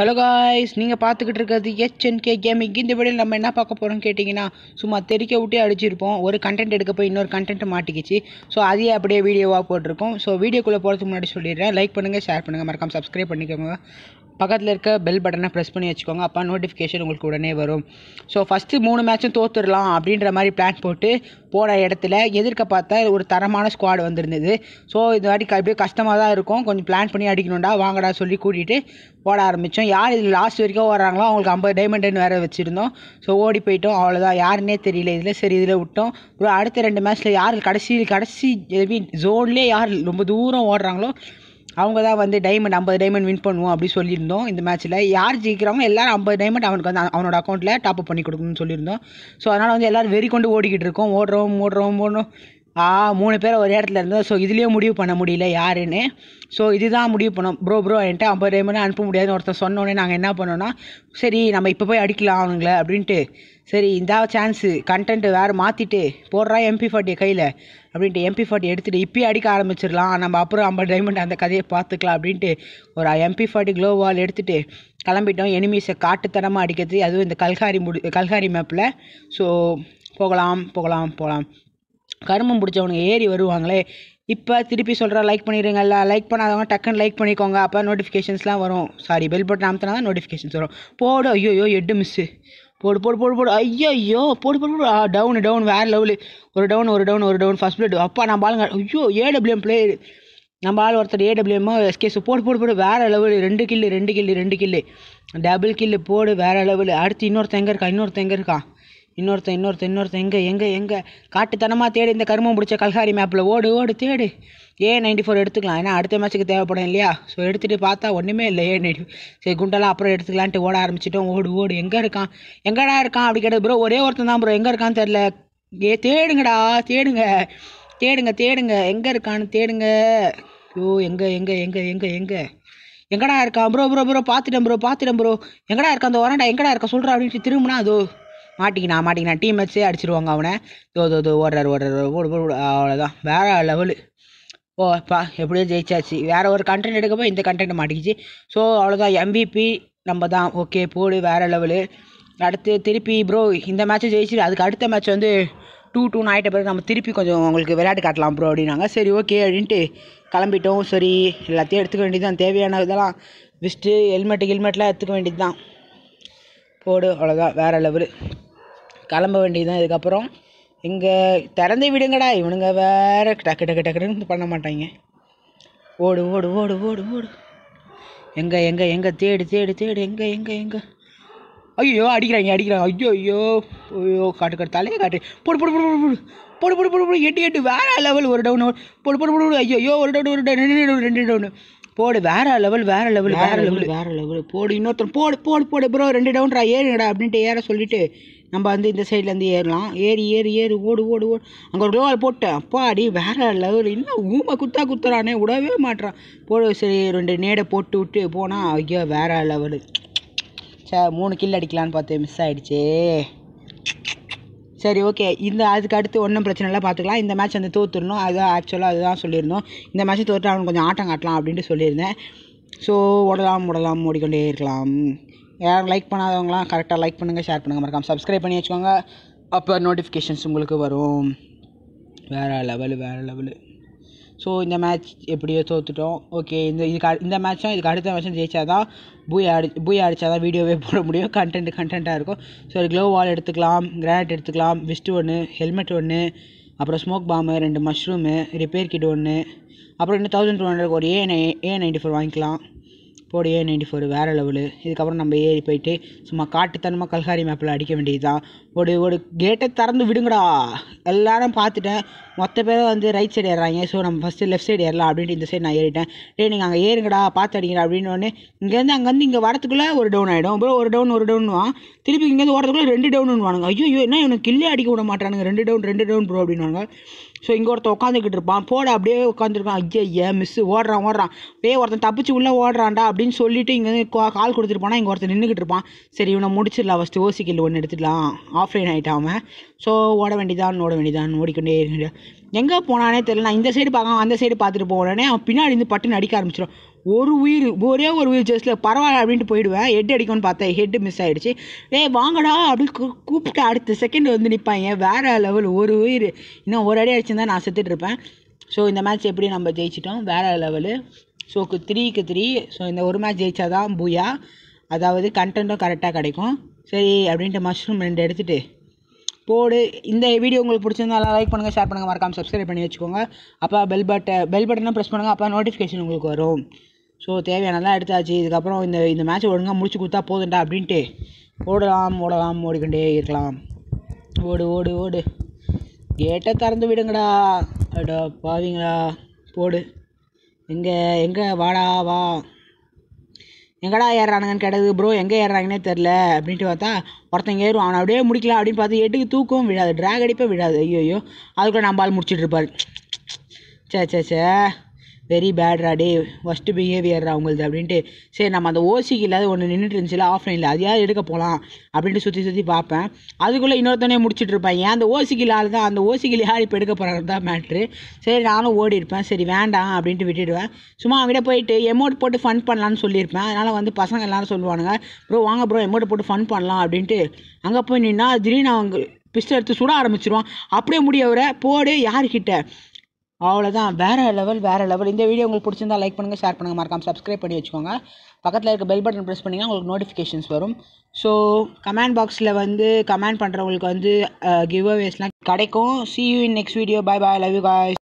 hello guys நீங்கள் பார்த்துக்கிட்டு இருக்கிறது கேம் கேமிங் இந்த வீடியோவில் நம்ம என்ன பார்க்க போகிறோம்னு கேட்டிங்கன்னா சும்மா தெரிக்க விட்டே அடிச்சிருப்போம் ஒரு கண்டென்ட் எடுக்க போய் இன்னொரு கண்டென்ட் மாட்டிக்கிச்சு ஸோ அதையே அப்படியே வீடியோவாக போட்டிருக்கோம் ஸோ வீடியோக்குள்ளே போகிறதுக்கு முன்னாடி சொல்லிடுறேன் லைக் பண்ணுங்கள் ஷேர் பண்ணுங்கள் மறக்காமல் சப்ஸ்கிரைப் பண்ணிக்கோங்க பக்கத்தில் இருக்க பெல் பட்டனை ப்ரெஸ் பண்ணி வச்சுக்கோங்க அப்போ நோட்டிஃபிகேஷன் உங்களுக்கு உடனே வரும் ஸோ ஃபஸ்ட்டு மூணு மேட்சும் தோத்துடலாம் அப்படின்ற மாதிரி பிளான் போட்டு போன இடத்துல எதிர்க்க பார்த்தா ஒரு தரமான ஸ்குவாடு வந்திருந்தது ஸோ இது வாட்டி அப்படியே கஷ்டமாக தான் இருக்கும் கொஞ்சம் பிளான் பண்ணி அடிக்கணும்டா வாங்கடா சொல்லி கூட்டிகிட்டு போட ஆரம்பித்தோம் யார் இதில் லாஸ்ட் வரைக்கும் ஓடுறாங்களோ அவங்களுக்கு ஐம்பது டைமண்டுன்னு வேறு வச்சுருந்தோம் ஸோ ஓடி போயிட்டோம் அவ்வளோதான் யாருன்னே தெரியல இதில் சரி இதில் விட்டோம் ஒரு அடுத்த ரெண்டு மேட்ச்சில் யார் கடைசி கடைசி மீன் ஜோன்லேயே யார் ரொம்ப தூரம் ஓடுறாங்களோ அவங்க தான் வந்து டைமண்ட் ஐம்பது டைமண்ட் வின் பண்ணுவோம் அப்படி சொல்லியிருந்தோம் இந்த மேட்ச்சில் யார் ஜெயிக்கிறாங்க எல்லோரும் ஐம்பது டைமண்ட் அவனுக்கு வந்து அவனோட அக்கௌண்ட்டில் டாப்அப் பண்ணி கொடுக்கணும்னு சொல்லியிருந்தோம் ஸோ அதனால் வந்து எல்லோரும் வெறி கொண்டு ஓடிக்கிட்டு இருக்கோம் ஓடுறோம் ஓடுறோம் ஓடுறோம் ஆ மூணு பேர் ஒரு இடத்துல இருந்தோம் ஸோ இதுலேயும் முடிவு பண்ண முடியல யாருன்னு ஸோ இதுதான் முடிவு பண்ணோம் ப்ரோ ப்ரோ என்கிட்ட ஐம்பது டைமண்ட் அனுப்ப முடியாதுன்னு ஒருத்தர் சொன்னோன்னே நாங்கள் என்ன பண்ணோன்னா சரி நம்ம இப்போ போய் அடிக்கலாம் அவனுங்களே அப்படின்ட்டு சரி இந்த சான்ஸு கண்டென்ட்டு வேறு மாற்றிட்டு போடுறா எம்பி ஃபார்ட்டியை கையில் அப்படின்ட்டு எம்பி ஃபார்ட்டி எடுத்துகிட்டு இப்பயே அடிக்க ஆரம்பிச்சிடலாம் நம்ம அப்புறம் ஐம்பது டைமண்ட் அந்த கதையை பார்த்துக்கலாம் அப்படின்ட்டு ஒரு எம்பி ஃபார்ட்டி க்ளோ வால் எடுத்துகிட்டு கிளம்பிட்டோம் எனிமீஸை காட்டுத்தனமாக அடிக்கிறது அதுவும் இந்த கல்காரி முடி கல்காரி மேப்பில் ஸோ போகலாம் போகலாம் போகலாம் கருமம் பிடிச்சவனுங்க ஏறி வருவாங்களே இப்போ திருப்பி சொல்கிற லைக் பண்ணிடுறீங்கல்ல லைக் பண்ணாதவங்க டக்குன்னு லைக் பண்ணிக்கோங்க அப்போ நோட்டிஃபிகேஷன்ஸ்லாம் வரும் சாரி பெல் பட்டன் அமுத்தினா தான் நோட்டிஃபிகேஷன்ஸ் வரும் போடு ஐயோ எட்டு மிஸ்ஸு போடு போடு போடு போடு ஐயோ ஐயோ போடு போடு போடு டவுன் டவுன் வேறு லெவலு ஒரு டவுன் ஒரு டவுன் ஒரு டவுன் ஃபஸ்ட் பிளேட் அப்பா நம்ம ஆளுங்க ஐயோ ஏடபிள்யூஎம் பிளேயர் நம்ம ஆள் ஒருத்தர் ஏடபிள்யூஎம்மோ எஸ்கேஸ் போடு போடு போடு வேறு லெவலு ரெண்டு கில்லு ரெண்டு கில்லு ரெண்டு கில்லு டபுள் கில்லு போடு வேறு லெவலு அடுத்து இன்னொருத்தங்க இருக்கா இன்னொருத்தங்க இருக்கா இன்னொருத்தன் இன்னொருத்தன் இன்னொருத்தன் எங்கே எங்கே எங்கே காட்டுத்தனமாக தேடு இந்த கருமம் பிடிச்ச கல்காரி மேப்பில் ஓடு ஓடு தேடு ஏ நைன்டி ஃபோர் எடுத்துக்கலாம் ஏன்னா அடுத்த மேட்ச்சுக்கு தேவைப்படும் இல்லையா ஸோ எடுத்துகிட்டு பார்த்தா ஒன்றுமே இல்லை ஏ நைன்டி சரி குண்டெல்லாம் அப்புறம் எடுத்துக்கலான்ட்டு ஓட ஆரம்பிச்சிட்டோம் ஓடு ஓடு எங்கே இருக்கான் எங்கடா இருக்கான் அப்படி கேட்டது ப்ரோ ஒரே ஒருத்தன் தான் ப்ரோ எங்கே இருக்கான்னு தெரில ஏ தேடுங்கடா தேடுங்க தேடுங்க தேடுங்க எங்கே இருக்கான்னு தேடுங்க ஐயோ எங்கே எங்கே எங்கே எங்கே எங்கே எங்கடா இருக்கான் ப்ரோ ப்ரோ ப்ரோ பார்த்துட்டேன் ப்ரோ பார்த்துட்டேன் ப்ரோ எங்கடா இருக்கான் அந்த ஒரண்டா எங்கடா இருக்கான் சொல்கிறா அப்படின்ட்டு திரும்பினா அதோ மாட்டிக்கினா மாட்டிக்கினா டீம் வச்சே அடிச்சிருவாங்க அவனை தோ தோ தோ ஓடுறாரு ஓடுறாரு ஓடு ஓடு அவ்வளோதான் வேறு லெவலு ஓ அப்பா எப்படியோ ஜெயிச்சாச்சு வேறு ஒரு கண்டென்ட் எடுக்கப்போ இந்த கண்டென்ட் மாட்டிக்கிச்சு ஸோ அவ்வளோதான் எம்பிபி நம்ம தான் ஓகே போடு வேறு லெவலு அடுத்து திருப்பி ப்ரோ இந்த மேட்ச்சை ஜெயிச்சு அதுக்கு அடுத்த மேட்ச் வந்து டூ டூ ஆகிட்ட பிறகு நம்ம திருப்பி கொஞ்சம் உங்களுக்கு விளையாட்டு காட்டலாம் ப்ரோ அப்படின்னாங்க சரி ஓகே அப்படின்ட்டு கிளம்பிட்டோம் சரி எல்லாத்தையும் எடுத்துக்க வேண்டியது தான் தேவையான இதெல்லாம் விஸ்ட்டு ஹெல்மெட்டு ஹெல்மெட்லாம் எடுத்துக்க வேண்டியது தான் போடு அவ்வளோதான் வேறு லெவலு கிளம்ப வேண்டியதுதான் இதுக்கப்புறம் இங்கே திறந்து விடுங்கடா இவனுங்க வேறு டக்கு டக்கு டக்குன்னு பண்ண மாட்டாங்க ஓடு ஓடு ஓடு ஓடு ஓடு எங்கே எங்கே எங்கே தேடு தேடு தேடு எங்கே எங்கே எங்கே ஐயோ அடிக்கிறாங்க அடிக்கிறாங்க ஐயோ ஐயோ ஐயோ காட்டு காட்டு தலையே காட்டு போடு போடு போடு போடு போடு போடு போடு போடு எட்டு எட்டு வேறு லெவல் ஒரு டவுன் போடு போடு போடு ஐயோ ஐயோ ஒரு டவுன் ஒரு டவுன் ரெண்டு டவுன் ரெண்டு டவுன் போடு வேறு லெவல் வேறு லெவல் வேறு லெவல் வேறு லெவல் போடு இன்னொருத்தர் போடு போடு போடு ப்ரோ ரெண்டு டவுன்ரா ஏறுங்கடா அப்படின்ட்டு ஏற சொல்லிவிட்டு நம்ம வந்து இந்த சைட்லேருந்து ஏறலாம் ஏறி ஏறி ஏறி ஓடு ஓடு ஓடு அங்கே ஒரு குளோவால் போட்டேன் அடி வேறு லெவல் இன்னும் ஊமை குத்தா குத்துறானே விடவே மாட்டேறான் போட சரி ரெண்டு நேடை போட்டு விட்டு போனால் ஐயோ வேறு லெவலு சார் மூணு கில் அடிக்கலான்னு பார்த்தேன் மிஸ் ஆகிடுச்சே சரி ஓகே இந்த அதுக்கு அடுத்து ஒன்றும் பிரச்சனை இல்லை பார்த்துக்கலாம் இந்த மேட்ச் வந்து தோற்றுடணும் அதுதான் ஆக்சுவலாக அதுதான் சொல்லியிருந்தோம் இந்த மேட்ச்சை தோற்று அவனுக்கு கொஞ்சம் ஆட்டம் காட்டலாம் அப்படின்ட்டு சொல்லியிருந்தேன் ஸோ ஓடலாம் உடலாம் ஓடிக்கொண்டே இருக்கலாம் யாரும் லைக் பண்ணாதவங்களாம் கரெக்டாக லைக் பண்ணுங்கள் ஷேர் பண்ணுங்கள் மறக்காமல் சப்ஸ்கிரைப் பண்ணி வச்சுக்கோங்க அப்போ நோட்டிஃபிகேஷன்ஸ் உங்களுக்கு வரும் வேறு லெவலு வேறு லெவலு ஸோ இந்த மேட்ச் எப்படியோ தோத்துட்டோம் ஓகே இந்த இதுக்கு இந்த மேட்ச்சும் இதுக்கு அடுத்த மேட்சும் ஜெயிச்சா தான் பூய் அடி பூய் அடித்தா தான் வீடியோவே போட முடியும் கண்டென்ட் கண்டென்ட்டாக இருக்கும் ஸோ ஒரு க்ளோ வால் எடுத்துக்கலாம் கிரானைட் எடுத்துக்கலாம் விஸ்ட்டு ஒன்று ஹெல்மெட் ஒன்று அப்புறம் ஸ்மோக் பாம்பு ரெண்டு மஷ்ரூமு ரிப்பேர் கிட் ஒன்று அப்புறம் இன்னும் தௌசண்ட் டூ ஹண்ட்ரட் ஒரு ஏ நை ஏ நைன்ட்டி ஃபோர் வாங்கிக்கலாம் போடு ஏ நைன்டி ஃபோர் வேறு லெவலு இதுக்கப்புறம் நம்ம ஏறி போயிட்டு சும்மா காட்டுத்தனமாக கல்காரி மேப்பில் அடிக்க வேண்டியது தான் ஒரு ஒரு கேட்டை திறந்து விடுங்கடா எல்லாரும் பார்த்துட்டேன் மொத்த பேரும் வந்து ரைட் சைடு ஏறாங்க ஸோ நம்ம ஃபஸ்ட்டு லெஃப்ட் சைடு ஏறலாம் அப்படின்ட்டு இந்த சைடு நான் ஏறிட்டேன் டே நீங்கள் அங்கே ஏறுங்கடா பார்த்து அடிக்கிற அப்படின்னு ஒன்று இங்கேருந்து அங்கேருந்து இங்கே வரத்துக்குள்ளே ஒரு டவுன் ஆகிடும் அப்புறம் ஒரு டவுன் ஒரு டவுன்வான் திருப்பி இங்கேருந்து ஓடுறதுக்குள்ளே ரெண்டு டவுன் வானுங்க ஐயோ என்ன எனக்கு கில்லே அடிக்க விட மாட்டானுங்க ரெண்டு டவுன் ரெண்டு டவுன் ப்ரோ அப்படின்னு ஸோ இங்கே ஒருத்தன் உட்காந்துக்கிட்டு இருப்பான் போட அப்படியே உட்காந்துருக்கான் ஐயா மிஸ்ஸு ஓடுறான் ஓடுறான் அப்படியே ஒருத்தன் தப்பிச்சு உள்ளே ஓடுறான்டா அப்படின்னு சொல்லிட்டு இங்கே கால் கொடுத்துட்டு போனால் இங்கே ஒருத்தன் நின்றுக்கிட்டு இருப்பான் சரி இவனை முடிச்சிடலாம் ஃபஸ்ட்டு ஓசிக்கல் ஒன்று எடுத்துடலாம் ஆஃப்லைன் ஆகிட்டாம ஸோ ஓட வேண்டியதான் ஓட வேண்டியதான் ஓடிக்கொண்டே எங்கே போனானே தெரியல நான் இந்த சைடு பார்க்காம அந்த சைடு பார்த்துட்டு போனேனே அவன் பின்னாடி இருந்து பட்டுன்னு அடிக்க ஆரம்பிச்சிடும் ஒரு உயிர் ஒரே ஒரு உயிர் ஜெஸ்ட்டில் பரவாயில்ல அப்படின்ட்டு போயிடுவேன் ஹெட் அடிக்கும்னு பார்த்தேன் ஹெட்டு மிஸ் ஆகிடுச்சு ஏ வாங்கடா அப்படின்னு கூப்பிட்டு அடுத்த செகண்ட் வந்து நிற்பாங்க வேறு லெவல் ஒரு உயிர் இன்னும் ஒரு அடி அடிச்சிருந்தா நான் செத்துட்டு இருப்பேன் ஸோ இந்த மேட்ச் எப்படி நம்ம ஜெயிச்சிட்டோம் வேறு லெவலு ஸோ த்ரீக்கு த்ரீ ஸோ இந்த ஒரு மேட்ச் ஜெயிச்சா தான் பூயா அதாவது கண்டென்ட்டும் கரெக்டாக கிடைக்கும் சரி அப்படின்ட்டு மஷ்ரூம் ரெண்டு எடுத்துகிட்டு போடு இந்த வீடியோ உங்களுக்கு பிடிச்சிருந்தால் லைக் பண்ணுங்கள் ஷேர் பண்ணுங்கள் மறக்காமல் சப்ஸ்கிரைப் பண்ணி வச்சுக்கோங்க அப்போ பெல் பட்டை பெல் பட்டனை ப்ரெஸ் பண்ணுங்கள் அப்போ நோட்டிஃபிகேஷன் உங்களுக்கு வரும் ஸோ தேவையானதெல்லாம் எடுத்தாச்சு இதுக்கப்புறம் இந்த இந்த மேட்ச்சை ஒழுங்காக முடிச்சு கொடுத்தா போதும்டா அப்படின்ட்டு ஓடலாம் ஓடலாம் ஓடிக்கொண்டே இருக்கலாம் ஓடு ஓடு ஓடு கேட்டை திறந்து விடுங்கடா அடா பாவீங்களா போடு எங்கே எங்கே வாடா வா எங்கடா ஏறுறானுங்கன்னு கேட்டது ப்ரோ எங்கே ஏறுறாங்கன்னே தெரில அப்படின்ட்டு பார்த்தா ஒருத்தங்க ஏறும் அவனை அப்படியே முடிக்கலாம் அப்படின்னு பார்த்து எட்டுக்கு தூக்கவும் விழாது ட்ராக் அடிப்பே விழாது ஐயோ ஐயோ அதுக்குள்ளே நம்ம ஆள் இருப்பார் சே சே சே வெரி பேட்ரா டே ஃபஸ்ட்டு பிஹேவியர் உங்களுது அப்படின்ட்டு சரி நம்ம அந்த ஓசிக்கு இல்லாத ஒன்று நின்றுட்டு இருந்துச்சுல ஆஃப்லைனில் அதையாவது எடுக்க போகலாம் அப்படின்ட்டு சுற்றி சுற்றி பார்ப்பேன் அதுக்குள்ளே இன்னொருத்தனே முடிச்சுட்டு இருப்பேன் ஏன் அந்த ஓசிக்கு இல்லாத தான் அந்த ஓசிக்கில் யார் இப்போ எடுக்க போகிறாரு தான் மேட்ரு சரி நானும் ஓடி இருப்பேன் சரி வேண்டாம் அப்படின்ட்டு விட்டுடுவேன் சும்மா அவங்ககிட்ட போயிட்டு எமௌண்ட் போட்டு ஃபன் பண்ணலான்னு சொல்லியிருப்பேன் அதனால் வந்து பசங்க எல்லாரும் சொல்லுவானுங்க ப்ரோ வாங்க ப்ரோ எமௌண்ட் போட்டு ஃபன் பண்ணலாம் அப்படின்ட்டு அங்கே போய் நின்னால் திடீர்னு அவங்க பிஸ்டல் எடுத்து சுட ஆரம்பிச்சிருவான் அப்படியே முடியவரை போடு யார்கிட்ட அவ்வளோதான் வேறு லெவல் வேறு லெவல் இந்த வீடியோ உங்களுக்கு பிடிச்சிருந்தா லைக் பண்ணுங்கள் ஷேர் பண்ணுங்கள் மறக்காமல் சப்ஸ்கிரைப் பண்ணி வச்சுக்கோங்க பக்கத்தில் இருக்க பெல் பட்டன் ப்ரெஸ் பண்ணிங்க உங்களுக்கு நோட்டிஃபிகேஷன்ஸ் வரும் ஸோ கமெண்ட் பாக்ஸில் வந்து கமெண்ட் பண்ணுறவங்களுக்கு வந்து கிவ் uh, அவேஸ்லாம் கிடைக்கும் see you in next video bye bye love you காய்